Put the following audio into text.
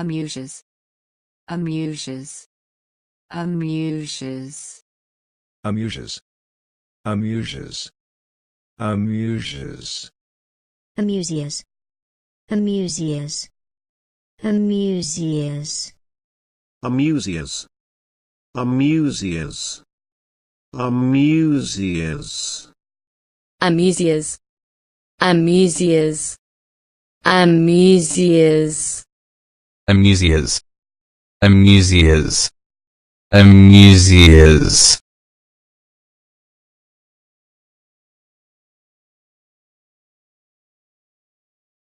amuses amuses amuses amuses amuses amuses amuses amuses amuses amuses amuses amuses amuses amuses amuses amnesias amnesias amnesias